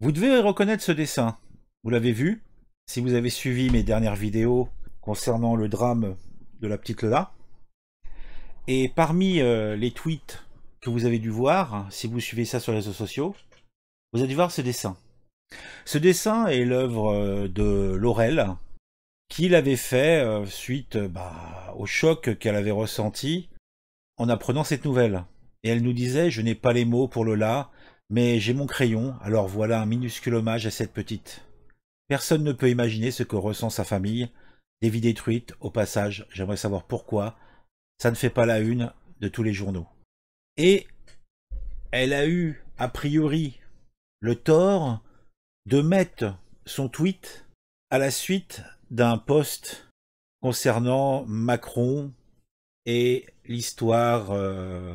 Vous devez reconnaître ce dessin. Vous l'avez vu si vous avez suivi mes dernières vidéos concernant le drame de la petite Lola. Et parmi euh, les tweets que vous avez dû voir, si vous suivez ça sur les réseaux sociaux, vous avez dû voir ce dessin. Ce dessin est l'œuvre euh, de Laurel, qui l'avait fait euh, suite bah, au choc qu'elle avait ressenti en apprenant cette nouvelle. Et elle nous disait, je n'ai pas les mots pour Lola, mais j'ai mon crayon, alors voilà un minuscule hommage à cette petite. Personne ne peut imaginer ce que ressent sa famille. Des vies détruites, au passage, j'aimerais savoir pourquoi. Ça ne fait pas la une de tous les journaux. Et elle a eu, a priori, le tort de mettre son tweet à la suite d'un post concernant Macron et l'histoire euh,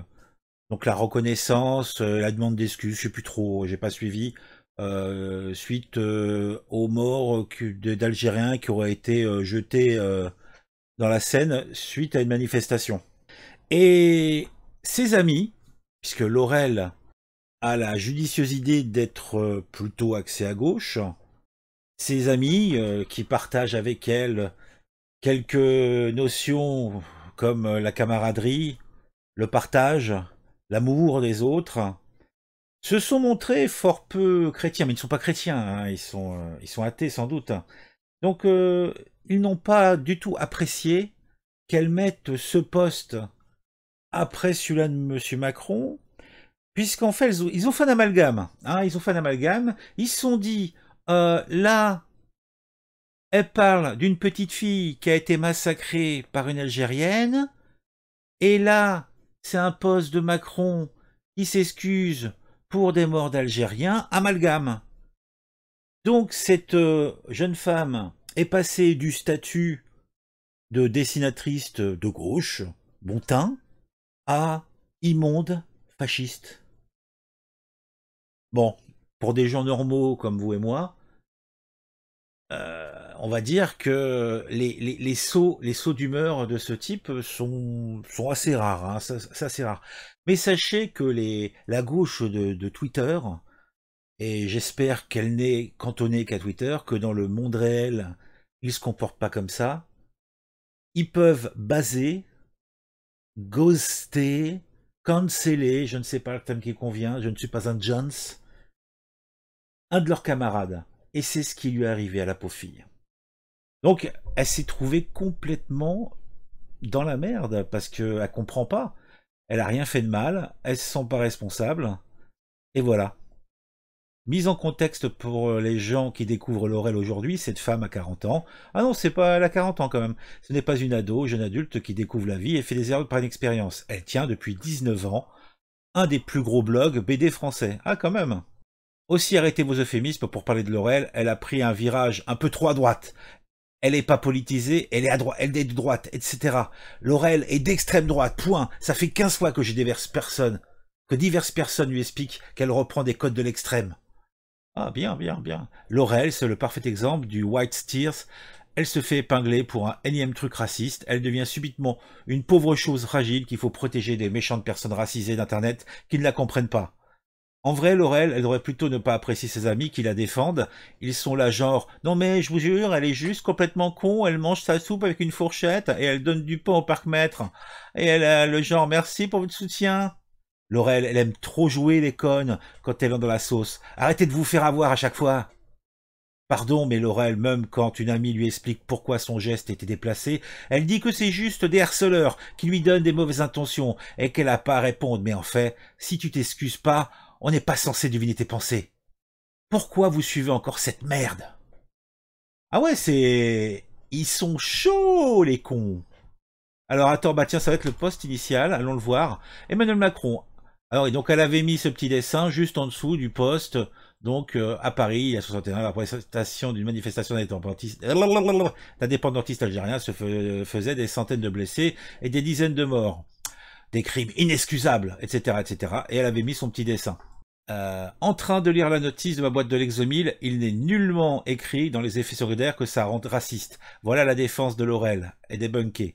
donc la reconnaissance, euh, la demande d'excuses, je sais plus trop, j'ai pas suivi. Euh, suite euh, aux morts d'Algériens qui auraient été jetés dans la Seine suite à une manifestation. Et ses amis, puisque Laurel a la judicieuse idée d'être plutôt axée à gauche, ses amis qui partagent avec elle quelques notions comme la camaraderie, le partage, l'amour des autres, se sont montrés fort peu chrétiens, mais ils ne sont pas chrétiens, hein, ils, sont, euh, ils sont athées sans doute. Donc euh, ils n'ont pas du tout apprécié qu'elles mettent ce poste après celui-là de M. Macron, puisqu'en fait, ils ont fait un amalgame. Hein, ils ont fait un amalgame. Ils se sont dit, euh, là, elle parle d'une petite fille qui a été massacrée par une Algérienne, et là, c'est un poste de Macron qui s'excuse pour des morts d'Algériens, amalgame. Donc cette euh, jeune femme est passée du statut de dessinatrice de gauche, bon teint, à immonde fasciste. Bon, pour des gens normaux comme vous et moi, euh, on va dire que les, sauts, les sauts d'humeur de ce type sont, assez rares, hein. ça, rare. Mais sachez que la gauche de, Twitter, et j'espère qu'elle n'est cantonnée qu'à Twitter, que dans le monde réel, ils se comportent pas comme ça. Ils peuvent baser, ghoster, canceller, je ne sais pas le terme qui convient, je ne suis pas un Jones, un de leurs camarades. Et c'est ce qui lui est arrivé à la pauvre fille. Donc, elle s'est trouvée complètement dans la merde parce qu'elle ne comprend pas. Elle n'a rien fait de mal. Elle se sent pas responsable. Et voilà. Mise en contexte pour les gens qui découvrent Laurel aujourd'hui, cette femme à 40 ans. Ah non, c'est pas elle a 40 ans quand même. Ce n'est pas une ado, jeune adulte qui découvre la vie et fait des erreurs par une expérience. Elle tient depuis 19 ans un des plus gros blogs BD français. Ah quand même. Aussi arrêtez vos euphémismes pour parler de Laurel, elle a pris un virage un peu trop à droite elle n'est pas politisée, elle est à droite, elle est de droite, etc. Laurel est d'extrême droite, point. Ça fait 15 fois que j'ai diverses personnes, que diverses personnes lui expliquent qu'elle reprend des codes de l'extrême. Ah, bien, bien, bien. Laurel, c'est le parfait exemple du White Steers. Elle se fait épingler pour un énième truc raciste. Elle devient subitement une pauvre chose fragile qu'il faut protéger des méchantes personnes racisées d'Internet qui ne la comprennent pas. En vrai, Laurel, elle devrait plutôt ne pas apprécier ses amis qui la défendent. Ils sont là genre « Non mais, je vous jure, elle est juste complètement con, elle mange sa soupe avec une fourchette et elle donne du pain au parc-maître. » Et elle a le genre « Merci pour votre soutien. » Laurel, elle aime trop jouer les connes quand elle est dans la sauce. Arrêtez de vous faire avoir à chaque fois. Pardon, mais Laurel, même quand une amie lui explique pourquoi son geste était déplacé, elle dit que c'est juste des harceleurs qui lui donnent des mauvaises intentions et qu'elle n'a pas à répondre. Mais en fait, si tu t'excuses pas, on n'est pas censé deviner tes pensées. Pourquoi vous suivez encore cette merde Ah ouais, c'est... Ils sont chauds, les cons Alors, attends, bah tiens, ça va être le poste initial, allons le voir. Emmanuel Macron. Alors, et donc, elle avait mis ce petit dessin juste en dessous du poste, donc euh, à Paris, il y a 61, la présentation d'une manifestation d'indépendantistes algériens se faisait des centaines de blessés et des dizaines de morts des crimes inexcusables, etc., etc. Et elle avait mis son petit dessin. Euh, en train de lire la notice de ma boîte de l'exomile, il n'est nullement écrit dans les effets secondaires que ça rend raciste. Voilà la défense de Laurel et des bunkers.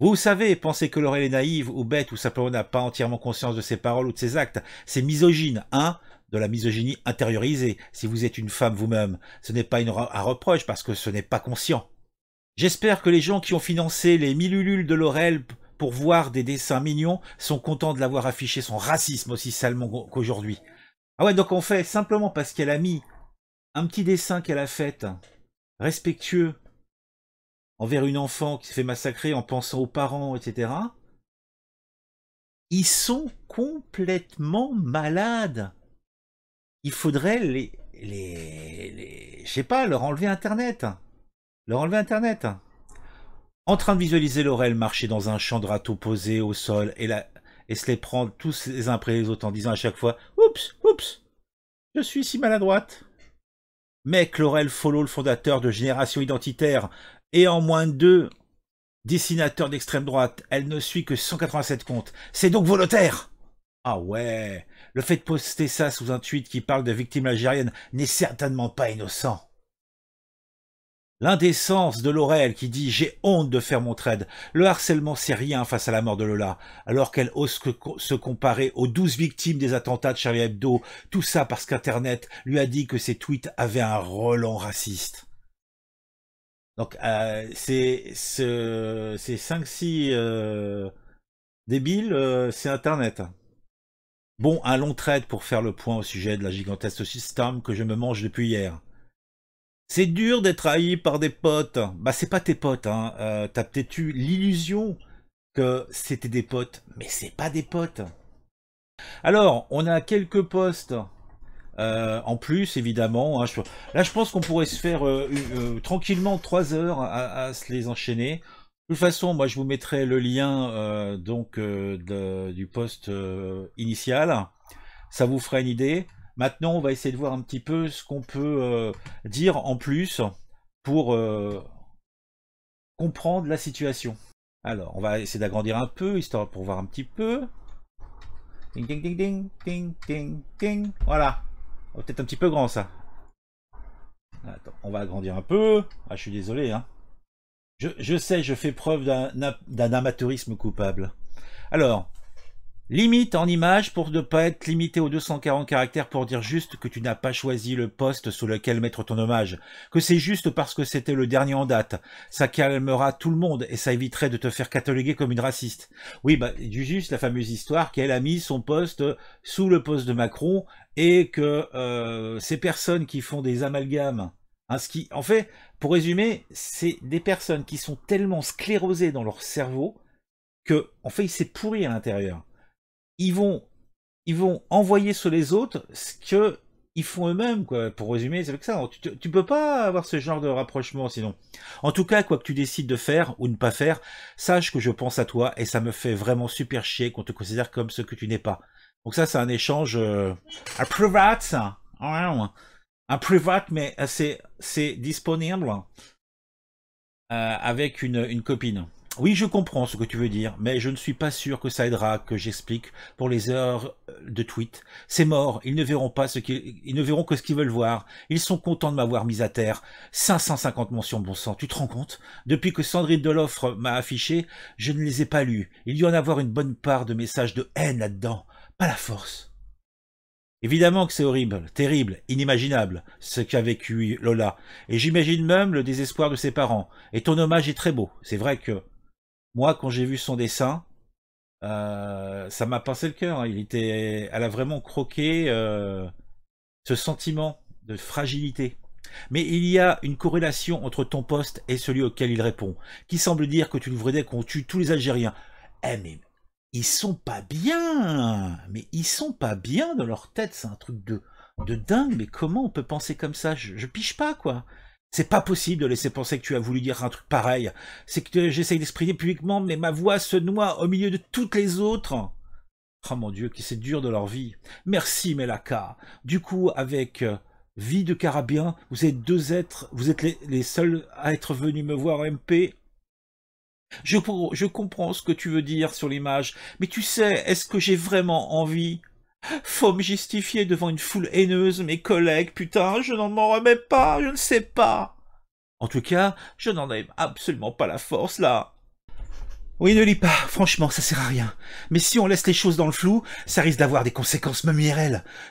Vous savez, pensez que Laurel est naïve ou bête ou simplement n'a pas entièrement conscience de ses paroles ou de ses actes, c'est misogyne, hein de la misogynie intériorisée, si vous êtes une femme vous-même. Ce n'est pas une, un reproche parce que ce n'est pas conscient. J'espère que les gens qui ont financé les milulules de Laurel pour voir des dessins mignons sont contents de l'avoir affiché son racisme aussi salement qu'aujourd'hui. Ah ouais, donc on fait simplement parce qu'elle a mis un petit dessin qu'elle a fait, respectueux envers une enfant qui se fait massacrer en pensant aux parents, etc. Ils sont complètement malades. Il faudrait les, les, les je sais pas, leur enlever Internet. Leur enlever Internet en train de visualiser Laurel marcher dans un champ de râteau posé au sol et, et se les prendre tous les uns après les autres en disant à chaque fois Oups, oups, je suis si maladroite. Mec, Laurel Follow, le fondateur de Génération Identitaire, et en moins de deux, dessinateur d'extrême droite, elle ne suit que 187 comptes. C'est donc volontaire Ah ouais Le fait de poster ça sous un tweet qui parle de victimes algériennes n'est certainement pas innocent. L'indécence de Laurel qui dit « j'ai honte de faire mon trade », le harcèlement c'est rien face à la mort de Lola, alors qu'elle ose se comparer aux douze victimes des attentats de Charlie Hebdo, tout ça parce qu'Internet lui a dit que ses tweets avaient un relent raciste. Donc euh, c'est ces 5-6 euh, débiles, euh, c'est Internet. Bon, un long trade pour faire le point au sujet de la gigantesque système que je me mange depuis hier. C'est dur d'être haï par des potes. Bah, c'est pas tes potes. Hein. Euh, t'as peut-être eu l'illusion que c'était des potes, mais c'est pas des potes. Alors, on a quelques postes euh, en plus, évidemment. Hein. Là, je pense qu'on pourrait se faire euh, tranquillement 3 heures à, se les enchaîner. De toute façon, moi, je vous mettrai le lien donc du poste initial. Ça vous fera une idée. Maintenant, on va essayer de voir un petit peu ce qu'on peut euh, dire en plus pour euh, comprendre la situation. Alors, on va essayer d'agrandir un peu, histoire pour voir un petit peu. Ding, ding, ding, ding, ding, ding, ding. Voilà. Oh, peut-être un petit peu grand, ça. Attends, on va agrandir un peu. Ah, je suis désolé, hein. Je, je, sais, je fais preuve d'un amateurisme coupable. Alors, Limite en image pour ne pas être limité aux 240 caractères pour dire juste que tu n'as pas choisi le poste sous lequel mettre ton hommage, que c'est juste parce que c'était le dernier en date. Ça calmera tout le monde et ça éviterait de te faire cataloguer comme une raciste. Oui, bah, du juste la fameuse histoire qu'elle a mis son poste sous le poste de Macron et que euh, ces personnes qui font des amalgames, hein, ce qui, en fait, pour résumer, c'est des personnes qui sont tellement sclérosées dans leur cerveau que, en fait, il s'est pourri à l'intérieur ils vont, ils vont envoyer sur les autres ce que ils font eux-mêmes, quoi. Pour résumer, c'est comme ça. Tu, tu, peux pas avoir ce genre de rapprochement, sinon. En tout cas, quoi que tu décides de faire ou ne pas faire, sache que je pense à toi et ça me fait vraiment super chier qu'on te considère comme ce que tu n'es pas. Donc ça, c'est un échange euh, privat, ça. Un privat, mais c'est disponible euh, avec une, une copine. Oui, je comprends ce que tu veux dire, mais je ne suis pas sûr que ça aidera que j'explique pour les heures euh, de tweet. C'est mort, ils ne verront pas ce qu'ils, ils ne verront que ce qu'ils veulent voir. Ils sont contents de m'avoir mis à terre. 550 mentions, bon sang, tu te rends compte? Depuis que Sandrine Deloffre m'a affiché, je ne les ai pas lus. Il y en avoir une bonne part de messages de haine là-dedans. Pas la force. Évidemment que c'est horrible, terrible, inimaginable, ce qu'a vécu Lola. Et j'imagine même le désespoir de ses parents. Et ton hommage est très beau. C'est vrai que moi, quand j'ai vu son dessin, euh, ça m'a pincé le cœur. Hein. Il était, elle a vraiment croqué euh, ce sentiment de fragilité. Mais il y a une corrélation entre ton poste et celui auquel il répond, qui semble dire que tu l'ouvrais voudrais qu'on tue tous les Algériens. Eh mais ils sont pas bien, mais ils sont pas bien dans leur tête. C'est un truc de dingue. Mais comment on peut penser comme ça je, je, piche pas quoi. C'est pas possible de laisser penser que tu as voulu dire un truc pareil. C'est que j'essaye d'exprimer publiquement, mais ma voix se noie au milieu de toutes les autres. Oh mon Dieu, qui c'est dur de leur vie. Merci Melaka. Du coup, avec euh, Vie de Carabien, vous êtes deux êtres, vous êtes les, seuls à être venus me voir MP. Je, je comprends ce que tu veux dire sur l'image, mais tu sais, est-ce que j'ai vraiment envie faut me justifier devant une foule haineuse, mes collègues, putain, je n'en m'en remets pas, je ne sais pas. En tout cas, je n'en ai absolument pas la force, là. Oui, ne lis pas, franchement, ça sert à rien. Mais si on laisse les choses dans le flou, ça risque d'avoir des conséquences même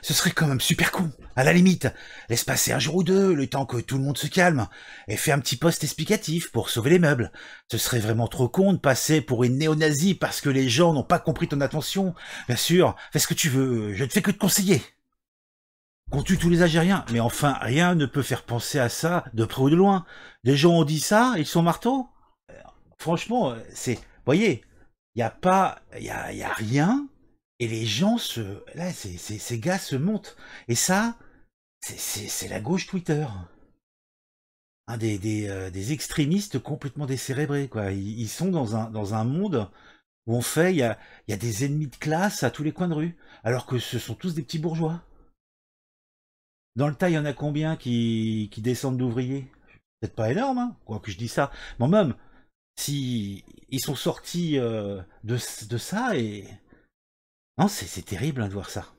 Ce serait quand même super con. À la limite, laisse passer un jour ou deux, le temps que tout le monde se calme, et fais un petit poste explicatif pour sauver les meubles. Ce serait vraiment trop con de passer pour une néo-nazie parce que les gens n'ont pas compris ton attention. Bien sûr, fais ce que tu veux, je ne fais que te conseiller. Qu'on tue tous les Algériens, mais enfin, rien ne peut faire penser à ça de près ou de loin. Des gens ont dit ça, ils sont marteaux euh, Franchement, euh, c'est voyez, il n'y a pas, y a, y a, rien, et les gens se, là, ces gars se montent. Et ça, c'est la gauche Twitter. des, euh, des, extrémistes complètement décérébrés, quoi. Ils, sont dans un, dans un monde où on fait, il y a, des ennemis de classe à tous les coins de rue, alors que ce sont tous des petits bourgeois. Dans le tas, il y en a combien qui, qui descendent d'ouvriers Peut-être pas énorme, hein, quoi que je dis ça. Mais même, si ils sont sortis euh, de, de, ça et non c'est terrible hein, de voir ça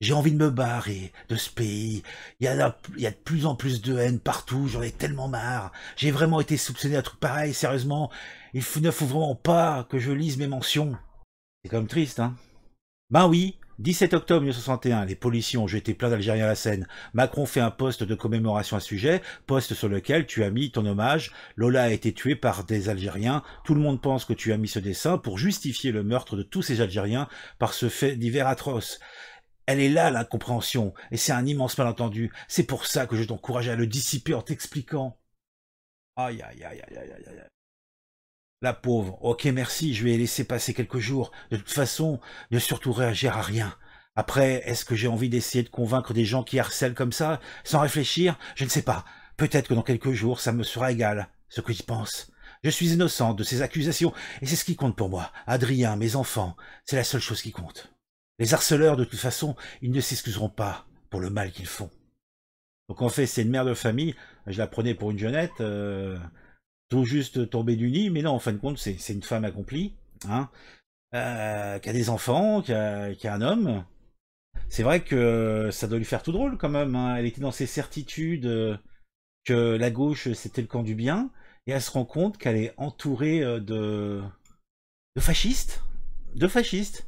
j'ai envie de me barrer de ce pays il y, a il y a de plus en plus de haine partout j'en ai tellement marre j'ai vraiment été soupçonné à truc pareil sérieusement il ne faut vraiment pas que je lise mes mentions c'est quand même triste hein ben oui 17 octobre 1961, les policiers ont jeté plein d'Algériens à la Seine. Macron fait un poste de commémoration à ce sujet, poste sur lequel tu as mis ton hommage. Lola a été tuée par des Algériens. Tout le monde pense que tu as mis ce dessin pour justifier le meurtre de tous ces Algériens par ce fait divers atroce. Elle est là, l'incompréhension, et c'est un immense malentendu. C'est pour ça que je t'encourage à le dissiper en t'expliquant. Aïe, aïe, aïe, aïe, aïe, aïe. La pauvre. Ok, merci, je vais laisser passer quelques jours. De toute façon, ne surtout réagir à rien. Après, est-ce que j'ai envie d'essayer de convaincre des gens qui harcèlent comme ça, sans réfléchir Je ne sais pas. Peut-être que dans quelques jours, ça me sera égal, ce que j'y pense. Je suis innocente de ces accusations, et c'est ce qui compte pour moi. Adrien, mes enfants, c'est la seule chose qui compte. Les harceleurs, de toute façon, ils ne s'excuseront pas pour le mal qu'ils font. Donc en fait, c'est une mère de famille, je la prenais pour une jeunette, euh, tout juste tombé du nid, mais non, en fin de compte, c'est une femme accomplie, hein, euh, qui a des enfants, qui a, un homme. C'est vrai que ça doit lui faire tout drôle quand même. Hein. Elle était dans ses certitudes euh, que la gauche c'était le camp du bien, et elle se rend compte qu'elle est entourée euh, de, de fascistes, de fascistes.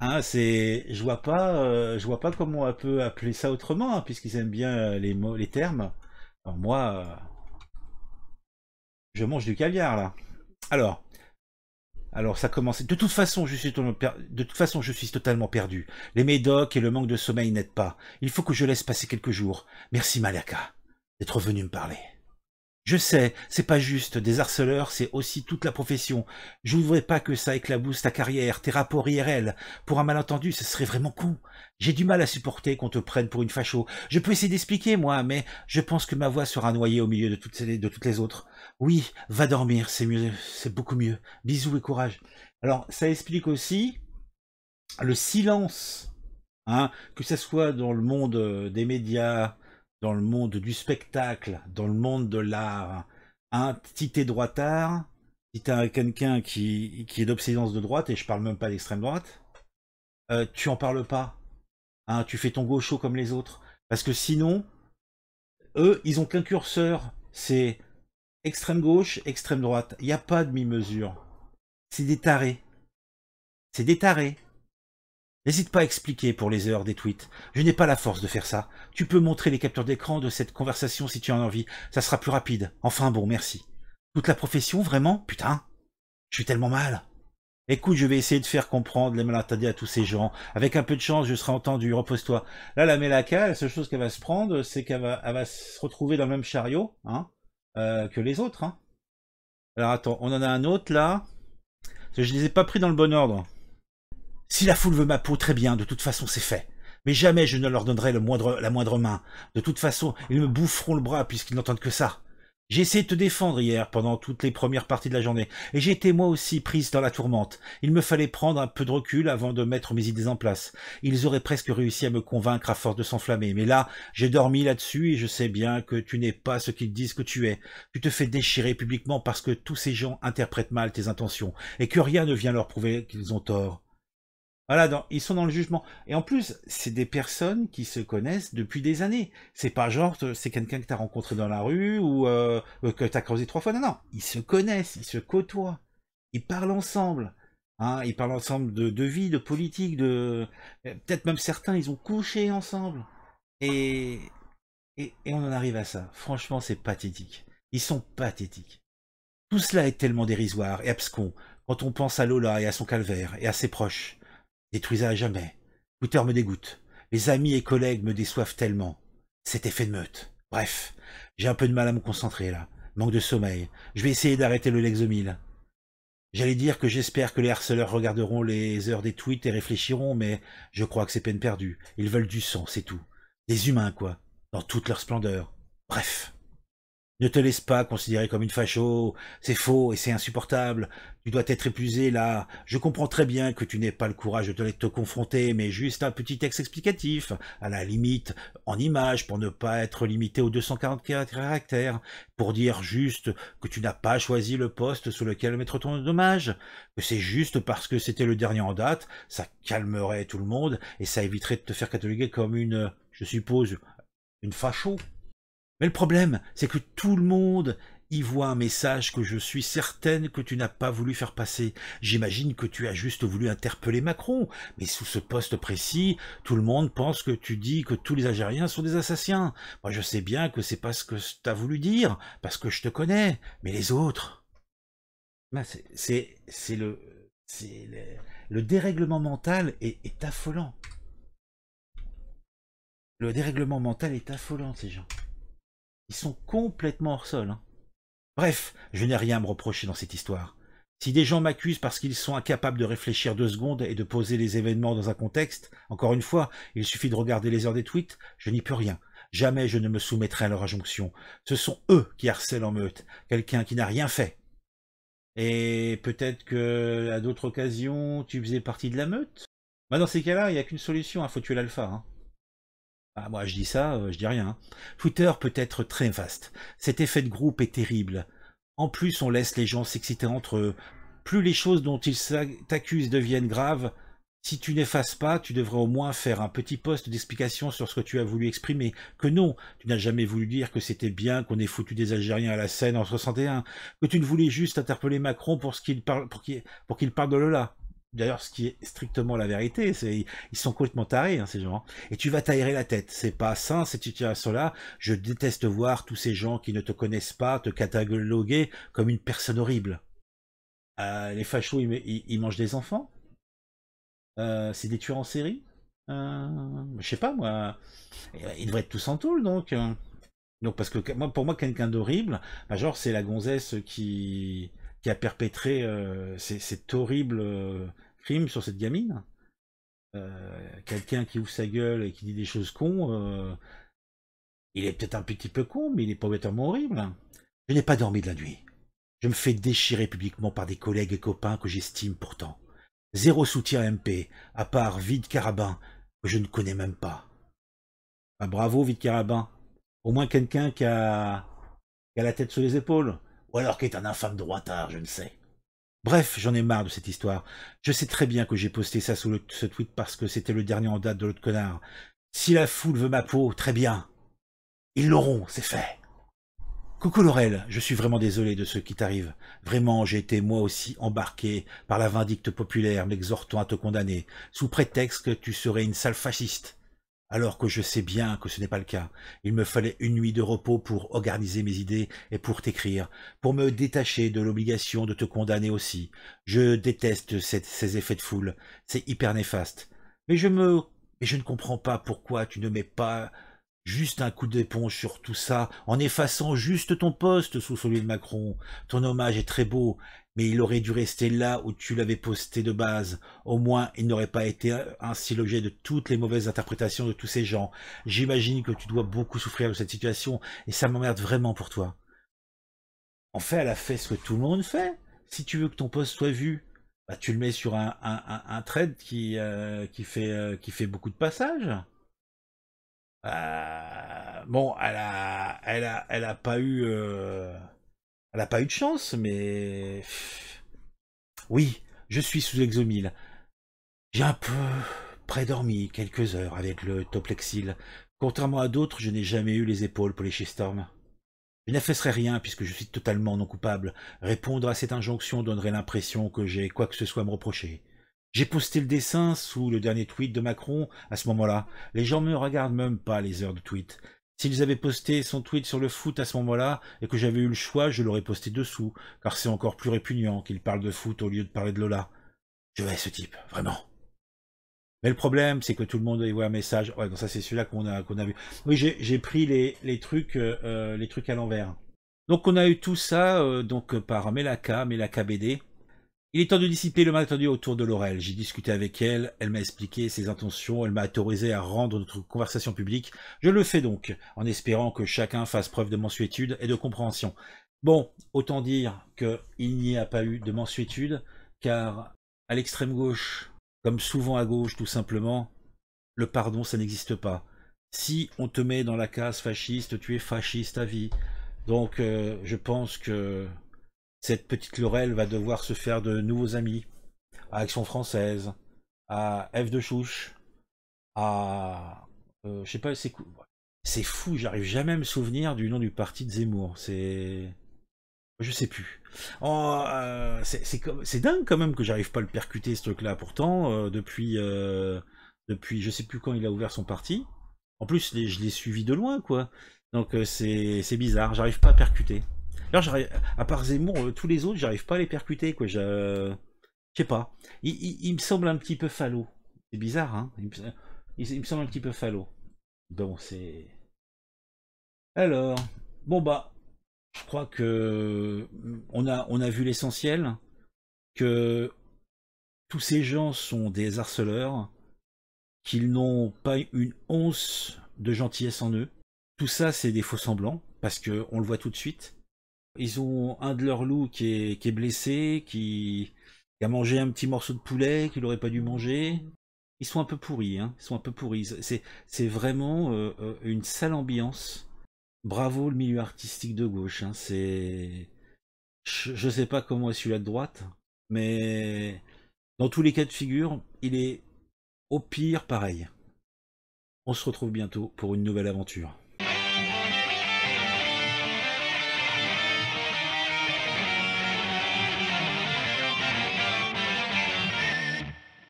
Hein, c'est, je vois pas, je vois pas comment on peut appeler ça autrement, hein, puisqu'ils aiment bien les mots, les termes. Alors moi, je mange du caviar là. Alors, alors ça commence. De toute façon, je suis de toute façon, je suis totalement perdu. Les médocs et le manque de sommeil n'aident pas. Il faut que je laisse passer quelques jours. Merci Malaka d'être venu me parler. Je sais, c'est pas juste, des harceleurs, c'est aussi toute la profession. Je voudrais pas que ça éclabousse ta carrière, tes rapports IRL. Pour un malentendu, ce serait vraiment con. J'ai du mal à supporter qu'on te prenne pour une facho. Je peux essayer d'expliquer, moi, mais je pense que ma voix sera noyée au milieu de toutes, les, de toutes les autres. Oui, va dormir, c'est mieux, c'est beaucoup mieux. Bisous et courage. Alors, ça explique aussi le silence, hein, que ce soit dans le monde euh, des médias, dans le monde du spectacle, dans le monde de l'art, si t'es droitard, si t'as quelqu'un qui, qui est d'obsédance de droite, et je parle même pas d'extrême droite, euh, tu en parles pas. Hein, tu fais ton gaucho comme les autres. Parce que sinon, eux, ils ont qu'un curseur. C'est extrême gauche, extrême droite. Il n'y a pas de mi-mesure. C'est des tarés. C'est des tarés. N'hésite pas à expliquer pour les heures des tweets. Je n'ai pas la force de faire ça. Tu peux montrer les captures d'écran de cette conversation si tu en as envie. Ça sera plus rapide. Enfin bon, merci. Toute la profession, vraiment Putain. Je suis tellement mal. Écoute, je vais essayer de faire comprendre les malentendus à tous ces gens. Avec un peu de chance, je serai entendu. Repose-toi. Là, la Melaka, la seule chose qu'elle va se prendre, c'est qu'elle va, elle va se retrouver dans le même chariot hein, euh, que les autres. Hein. Alors attends, on en a un autre là. Je ne les ai pas pris dans le bon ordre. Si la foule veut ma peau, très bien, de toute façon c'est fait. Mais jamais je ne leur donnerai la moindre main. De toute façon, ils me boufferont le bras puisqu'ils n'entendent que ça. J'ai essayé de te défendre hier pendant toutes les premières parties de la journée, et j'ai été moi aussi prise dans la tourmente. Il me fallait prendre un peu de recul avant de mettre mes idées en place. Ils auraient presque réussi à me convaincre à force de s'enflammer, mais là, j'ai dormi là-dessus et je sais bien que tu n'es pas ce qu'ils disent que tu es. Tu te fais déchirer publiquement parce que tous ces gens interprètent mal tes intentions, et que rien ne vient leur prouver qu'ils ont tort. Voilà, ils sont dans le jugement. Et en plus, c'est des personnes qui se connaissent depuis des années. C'est pas genre, euh, c'est quelqu'un que t'as rencontré dans la rue ou que euh, euh, que t'as croisé trois fois. Non, non, ils se connaissent, ils se côtoient, ils parlent ensemble. Hein. ils parlent ensemble de, vie, de politique, de peut-être même certains, ils ont couché ensemble. Et, et, on en arrive à ça. Franchement, c'est pathétique. Ils sont pathétiques. Tout cela est tellement dérisoire et abscon quand on pense à Lola et à son calvaire et à ses proches détruisait à jamais. Twitter me dégoûte. Les amis et collègues me déçoivent tellement. Cet effet de meute. Bref, j'ai un peu de mal à me concentrer là. Manque de sommeil. Je vais essayer d'arrêter le Lexomil. J'allais dire que j'espère que les harceleurs regarderont les heures des tweets et réfléchiront, mais je crois que c'est peine perdue. Ils veulent du sang, c'est tout. Des humains, quoi. Dans toute leur splendeur. Bref. Ne te laisse pas considérer comme une facho, c'est faux et c'est insupportable, tu dois être épuisé là, je comprends très bien que tu n'aies pas le courage de te, confronter, mais juste un petit texte explicatif, à la limite en image pour ne pas être limité aux 240 caractères, pour dire juste que tu n'as pas choisi le poste sous lequel mettre ton dommage, que c'est juste parce que c'était le dernier en date, ça calmerait tout le monde et ça éviterait de te faire cataloguer comme une, je suppose, une facho. Mais le problème, c'est que tout le monde y voit un message que je suis certaine que tu n'as pas voulu faire passer. J'imagine que tu as juste voulu interpeller Macron, mais sous ce poste précis, tout le monde pense que tu dis que tous les Algériens sont des assassins. Moi je sais bien que c'est pas ce que tu as voulu dire, parce que je te connais, mais les autres... Ben, c'est le, le, dérèglement mental est, est affolant. Le dérèglement mental est affolant, ces gens. Ils sont complètement hors sol. Hein. Bref, je n'ai rien à me reprocher dans cette histoire. Si des gens m'accusent parce qu'ils sont incapables de réfléchir deux secondes et de poser les événements dans un contexte, encore une fois, il suffit de regarder les heures des tweets, je n'y peux rien. Jamais je ne me soumettrai à leur injonction. Ce sont eux qui harcèlent en meute, quelqu'un qui n'a rien fait. Et peut-être que, à d'autres occasions, tu faisais partie de la meute Bah dans ces cas-là, il n'y a qu'une solution, il hein, faut tuer l'alpha. Hein. Ah, moi, je dis ça, euh, je dis rien. Twitter hein. peut être très vaste. Cet effet de groupe est terrible. En plus, on laisse les gens s'exciter entre eux. Plus les choses dont ils t'accusent deviennent graves, si tu n'effaces pas, tu devrais au moins faire un petit post d'explication sur ce que tu as voulu exprimer. Que non, tu n'as jamais voulu dire que c'était bien qu'on ait foutu des Algériens à la Seine en 61, que tu ne voulais juste interpeller Macron pour qu'il parle, pour qu'il parle de Lola. D'ailleurs, ce qui est strictement la vérité, c'est ils sont complètement tarés, hein, ces gens. Hein. Et tu vas t'aérer la tête. C'est pas sain cette situation-là. Je déteste voir tous ces gens qui ne te connaissent pas te cataloguer comme une personne horrible. Euh, les fachos, ils, mangent des enfants. Euh, c'est des tueurs en série. Euh, je sais pas moi. Ils devraient être tous en taule, donc. Hein. Donc parce que moi, pour moi, quelqu'un d'horrible, bah, genre c'est la gonzesse qui a perpétré euh, cette horrible crime sur cette gamine. Euh, quelqu'un qui ouvre sa gueule et qui dit des choses cons, euh, il est peut-être un petit peu con, mais il est pas horrible. Je n'ai pas dormi de la nuit. Je me fais déchirer publiquement par des collègues et copains que j'estime pourtant. Zéro soutien MP, à part Vide Carabin, que je ne connais même pas. bravo, Vide Carabin. Au moins quelqu'un qui a... qui a la tête sous les épaules. Ou alors qui est un infâme droitard, je ne sais. Bref, j'en ai marre de cette histoire. Je sais très bien que j'ai posté ça sous le, ce tweet parce que c'était le dernier en date de l'autre connard. Si la foule veut ma peau, très bien. Ils l'auront, c'est fait. Coucou Laurel, je suis vraiment désolé de ce qui t'arrive. Vraiment, j'ai été moi aussi embarqué par la vindicte populaire m'exhortant à te condamner, sous prétexte que tu serais une sale fasciste alors que je sais bien que ce n'est pas le cas. Il me fallait une nuit de repos pour organiser mes idées et pour t'écrire, pour me détacher de l'obligation de te condamner aussi. Je déteste ces effets de foule, c'est hyper néfaste. Mais je me... Mais je ne comprends pas pourquoi tu ne mets pas juste un coup d'éponge sur tout ça, en effaçant juste ton poste sous celui de Macron. Ton hommage est très beau, mais il aurait dû rester là où tu l'avais posté de base. Au moins, il n'aurait pas été ainsi l'objet de toutes les mauvaises interprétations de tous ces gens. J'imagine que tu dois beaucoup souffrir de cette situation, et ça m'emmerde vraiment pour toi. En fait, elle a fait ce que tout le monde fait. Si tu veux que ton poste soit vu, bah, tu le mets sur un, trade euh, euh, qui fait beaucoup de passages. Euh, bon, elle a, elle a, elle a pas eu, euh, elle a pas eu de chance, mais oui, je suis sous exomile. J'ai un peu prédormi quelques heures avec le toplexil. Contrairement à d'autres, je n'ai jamais eu les épaules pour les storm Je n'affaisserai rien puisque je suis totalement non coupable. Répondre à cette injonction donnerait l'impression que j'ai quoi que ce soit à me reprocher. J'ai posté le dessin sous le dernier tweet de Macron à ce moment-là. Les gens ne regardent même pas les heures de tweet. S'ils avaient posté son tweet sur le foot à ce moment-là et que j'avais eu le choix, je l'aurais posté dessous, car c'est encore plus répugnant qu'il parle de foot au lieu de parler de Lola. Je vais ce type, vraiment. Mais le problème, c'est que tout le monde a voit un message. Ouais, donc ça c'est celui-là qu'on a vu. Oui, j'ai pris les, trucs euh, les trucs à l'envers. Donc on a eu tout ça euh, donc par Melaka, Melaka BD. Il est temps de dissiper le malentendu autour de Laurel. J'ai discuté avec elle, elle m'a expliqué ses intentions, elle m'a autorisé à rendre notre conversation publique. Je le fais donc, en espérant que chacun fasse preuve de mansuétude et de compréhension. Bon, autant dire qu'il n'y a pas eu de mansuétude, car à l'extrême gauche, comme souvent à gauche tout simplement, le pardon ça n'existe pas. Si on te met dans la case fasciste, tu es fasciste à vie. Donc euh, je pense que cette petite Laurel va devoir se faire de nouveaux amis, à Action Française, à F de Chouche, à... Euh, je sais pas, c'est C'est fou, j'arrive jamais à me souvenir du nom du parti de Zemmour. C'est... Je sais plus. Oh, euh, c'est dingue quand même que j'arrive pas à le percuter ce truc-là. Pourtant, euh, depuis, depuis je sais plus quand il a ouvert son parti. En plus, je l'ai suivi de loin, quoi. Donc c'est bizarre, j'arrive pas à percuter. D'ailleurs, à part Zemmour, euh, tous les autres, j'arrive pas à les percuter, quoi. Je sais pas. Il, me semble un petit peu falot. C'est bizarre, hein il me... semble un petit peu falot. Bon, c'est... Alors, bon bah, je crois que on a, on a vu l'essentiel, que tous ces gens sont des harceleurs, qu'ils n'ont pas une once de gentillesse en eux. Tout ça, c'est des faux semblants, parce qu'on le voit tout de suite. Ils ont un de leurs loups qui est, blessé, qui, a mangé un petit morceau de poulet qu'il n'aurait pas dû manger. Ils sont un peu pourris, hein. ils sont un peu pourris. C'est vraiment euh, euh, une sale ambiance. Bravo le milieu artistique de gauche. Hein. C'est, je, ne sais pas comment est celui-là de droite, mais dans tous les cas de figure, il est au pire pareil. On se retrouve bientôt pour une nouvelle aventure.